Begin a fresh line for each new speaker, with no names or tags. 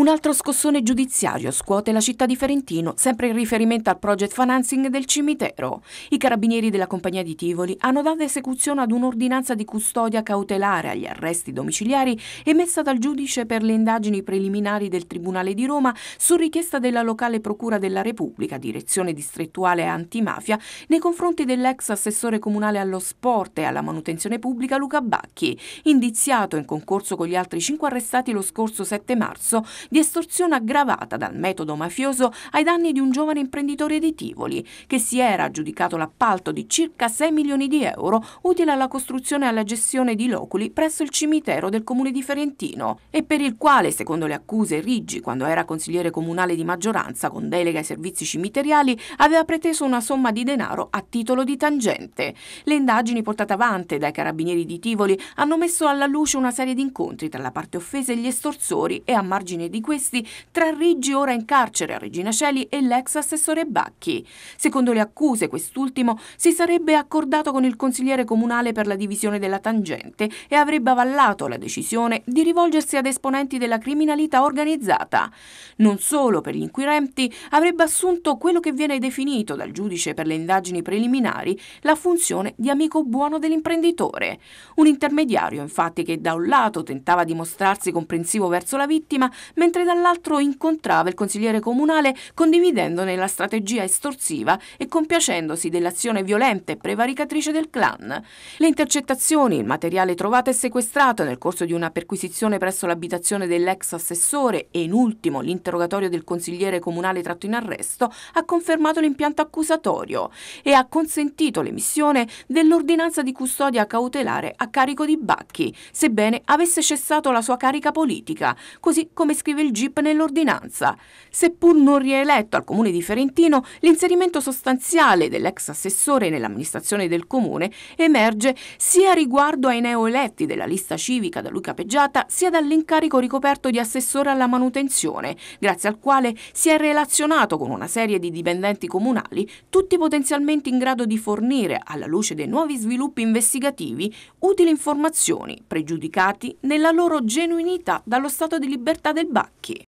Un altro scossone giudiziario scuote la città di Ferentino, sempre in riferimento al project financing del cimitero. I carabinieri della compagnia di Tivoli hanno dato esecuzione ad un'ordinanza di custodia cautelare agli arresti domiciliari emessa dal giudice per le indagini preliminari del Tribunale di Roma su richiesta della locale Procura della Repubblica, direzione distrettuale antimafia, nei confronti dell'ex assessore comunale allo sport e alla manutenzione pubblica Luca Bacchi, indiziato in concorso con gli altri cinque arrestati lo scorso 7 marzo di estorsione aggravata dal metodo mafioso ai danni di un giovane imprenditore di Tivoli, che si era aggiudicato l'appalto di circa 6 milioni di euro utile alla costruzione e alla gestione di loculi presso il cimitero del comune di Ferentino e per il quale, secondo le accuse, Riggi, quando era consigliere comunale di maggioranza con delega ai servizi cimiteriali, aveva preteso una somma di denaro a titolo di tangente. Le indagini portate avanti dai carabinieri di Tivoli hanno messo alla luce una serie di incontri tra la parte offesa e gli estorsori e a margine di questi tra Riggi ora in carcere, a Regina Celi e l'ex assessore Bacchi. Secondo le accuse, quest'ultimo si sarebbe accordato con il consigliere comunale per la divisione della tangente e avrebbe avallato la decisione di rivolgersi ad esponenti della criminalità organizzata. Non solo per gli inquirenti, avrebbe assunto quello che viene definito dal giudice per le indagini preliminari la funzione di amico buono dell'imprenditore. Un intermediario, infatti, che da un lato tentava di mostrarsi comprensivo verso la vittima, mentre dall'altro incontrava il consigliere comunale condividendone la strategia estorsiva e compiacendosi dell'azione violenta e prevaricatrice del clan. Le intercettazioni, il materiale trovato e sequestrato nel corso di una perquisizione presso l'abitazione dell'ex assessore e in ultimo l'interrogatorio del consigliere comunale tratto in arresto ha confermato l'impianto accusatorio e ha consentito l'emissione dell'ordinanza di custodia cautelare a carico di Bacchi, sebbene avesse cessato la sua carica politica, così come scritto scrive il GIP nell'ordinanza. Seppur non rieletto al comune di Ferentino, l'inserimento sostanziale dell'ex assessore nell'amministrazione del comune emerge sia riguardo ai neoeletti della lista civica da lui capeggiata, sia dall'incarico ricoperto di assessore alla manutenzione, grazie al quale si è relazionato con una serie di dipendenti comunali, tutti potenzialmente in grado di fornire, alla luce dei nuovi sviluppi investigativi, utili informazioni pregiudicati nella loro genuinità dallo stato di libertà del bar. Bach.